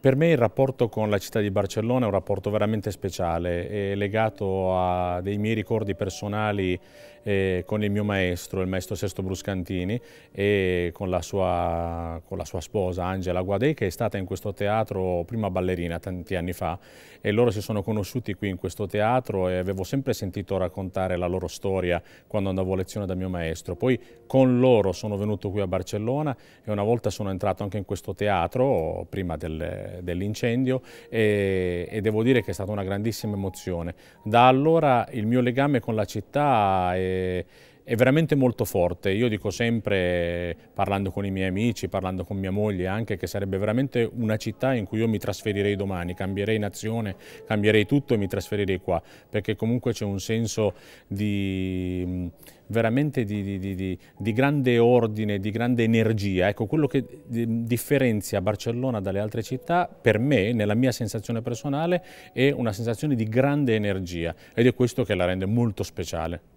Per me il rapporto con la città di Barcellona è un rapporto veramente speciale, è legato a dei miei ricordi personali eh, con il mio maestro, il maestro Sesto Bruscantini, e con la sua, con la sua sposa Angela Guadei, che è stata in questo teatro prima ballerina tanti anni fa, e loro si sono conosciuti qui in questo teatro e avevo sempre sentito raccontare la loro storia quando andavo a lezione da mio maestro. Poi con loro sono venuto qui a Barcellona e una volta sono entrato anche in questo teatro, prima del eh, dell'incendio e, e, devo dire che è stata una grandissima emozione. Da allora il mio legame con la città è è veramente molto forte. Io dico sempre, parlando con i miei amici, parlando con mia moglie anche, che sarebbe veramente una città in cui io mi trasferirei domani, cambierei nazione, cambierei tutto e mi trasferirei qua, perché comunque c'è un senso di veramente di, di, di, di, grande ordine, di grande energia. Ecco, quello che differenzia Barcellona dalle altre città, per me, nella mia sensazione personale, è una sensazione di grande energia ed è questo che la rende molto speciale.